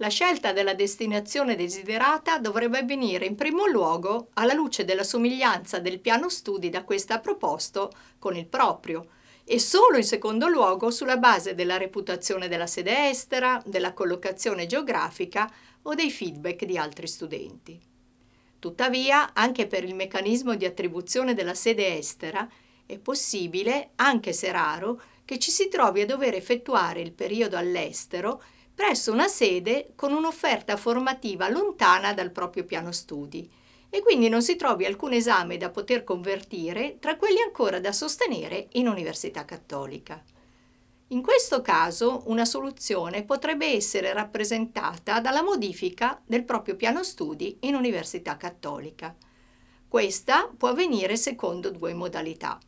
La scelta della destinazione desiderata dovrebbe avvenire in primo luogo alla luce della somiglianza del piano studi da questa proposto con il proprio e solo in secondo luogo sulla base della reputazione della sede estera, della collocazione geografica o dei feedback di altri studenti. Tuttavia, anche per il meccanismo di attribuzione della sede estera, è possibile, anche se raro, che ci si trovi a dover effettuare il periodo all'estero presso una sede con un'offerta formativa lontana dal proprio piano studi e quindi non si trovi alcun esame da poter convertire tra quelli ancora da sostenere in Università Cattolica. In questo caso una soluzione potrebbe essere rappresentata dalla modifica del proprio piano studi in Università Cattolica. Questa può avvenire secondo due modalità.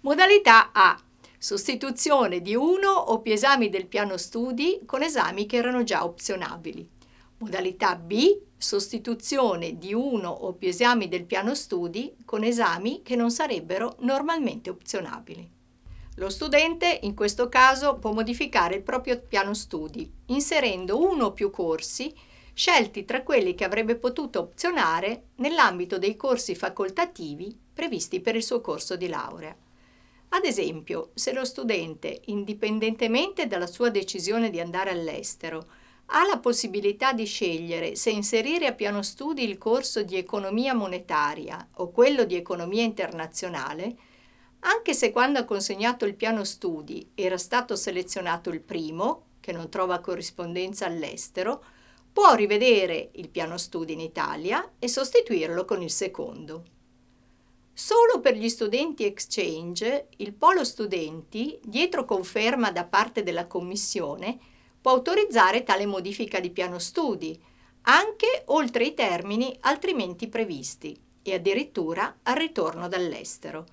Modalità A sostituzione di uno o più esami del piano studi con esami che erano già opzionabili. Modalità B, sostituzione di uno o più esami del piano studi con esami che non sarebbero normalmente opzionabili. Lo studente in questo caso può modificare il proprio piano studi inserendo uno o più corsi scelti tra quelli che avrebbe potuto opzionare nell'ambito dei corsi facoltativi previsti per il suo corso di laurea. Ad esempio, se lo studente, indipendentemente dalla sua decisione di andare all'estero, ha la possibilità di scegliere se inserire a piano studi il corso di economia monetaria o quello di economia internazionale, anche se quando ha consegnato il piano studi era stato selezionato il primo, che non trova corrispondenza all'estero, può rivedere il piano studi in Italia e sostituirlo con il secondo. Solo per gli studenti exchange, il Polo Studenti, dietro conferma da parte della Commissione, può autorizzare tale modifica di piano studi, anche oltre i termini altrimenti previsti e addirittura al ritorno dall'estero.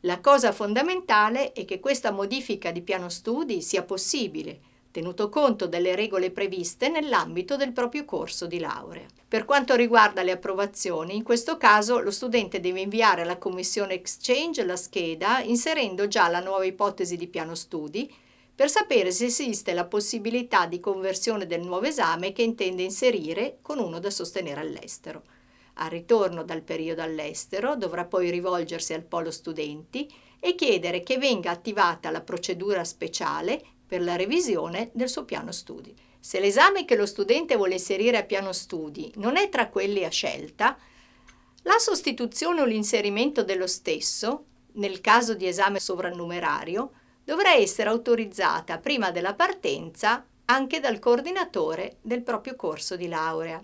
La cosa fondamentale è che questa modifica di piano studi sia possibile tenuto conto delle regole previste nell'ambito del proprio corso di laurea. Per quanto riguarda le approvazioni, in questo caso lo studente deve inviare alla commissione Exchange la scheda inserendo già la nuova ipotesi di piano studi per sapere se esiste la possibilità di conversione del nuovo esame che intende inserire con uno da sostenere all'estero. Al ritorno dal periodo all'estero dovrà poi rivolgersi al polo studenti e chiedere che venga attivata la procedura speciale per la revisione del suo piano studi. Se l'esame che lo studente vuole inserire a piano studi non è tra quelli a scelta, la sostituzione o l'inserimento dello stesso, nel caso di esame sovrannumerario, dovrà essere autorizzata prima della partenza anche dal coordinatore del proprio corso di laurea.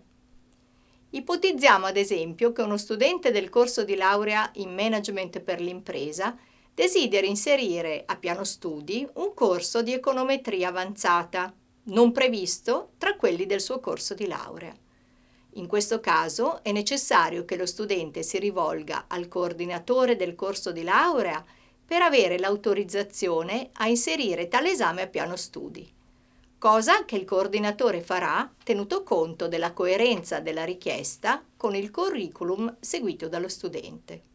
Ipotizziamo ad esempio che uno studente del corso di laurea in Management per l'impresa desideri inserire a piano studi un corso di econometria avanzata, non previsto tra quelli del suo corso di laurea. In questo caso è necessario che lo studente si rivolga al coordinatore del corso di laurea per avere l'autorizzazione a inserire tale esame a piano studi, cosa che il coordinatore farà tenuto conto della coerenza della richiesta con il curriculum seguito dallo studente.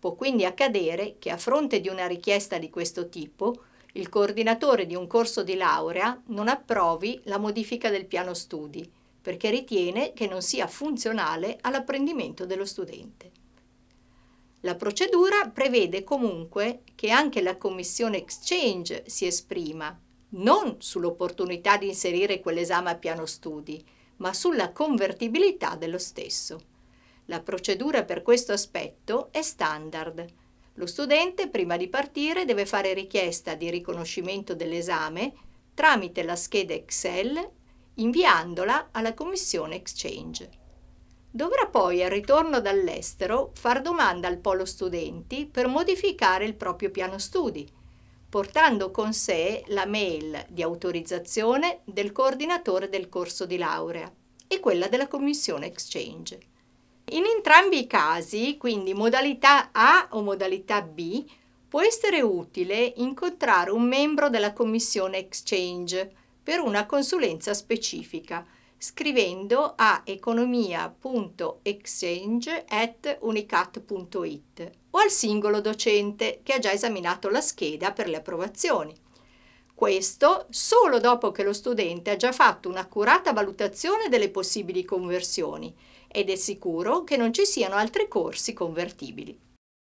Può quindi accadere che a fronte di una richiesta di questo tipo, il coordinatore di un corso di laurea non approvi la modifica del piano studi, perché ritiene che non sia funzionale all'apprendimento dello studente. La procedura prevede comunque che anche la commissione Exchange si esprima, non sull'opportunità di inserire quell'esame a piano studi, ma sulla convertibilità dello stesso. La procedura per questo aspetto è standard. Lo studente, prima di partire, deve fare richiesta di riconoscimento dell'esame tramite la scheda Excel inviandola alla Commissione Exchange. Dovrà poi al ritorno dall'estero far domanda al polo studenti per modificare il proprio piano studi, portando con sé la mail di autorizzazione del coordinatore del corso di laurea e quella della Commissione Exchange. In entrambi i casi, quindi modalità A o modalità B, può essere utile incontrare un membro della commissione Exchange per una consulenza specifica scrivendo a economia.exchange.unicat.it o al singolo docente che ha già esaminato la scheda per le approvazioni. Questo solo dopo che lo studente ha già fatto un'accurata valutazione delle possibili conversioni ed è sicuro che non ci siano altri corsi convertibili.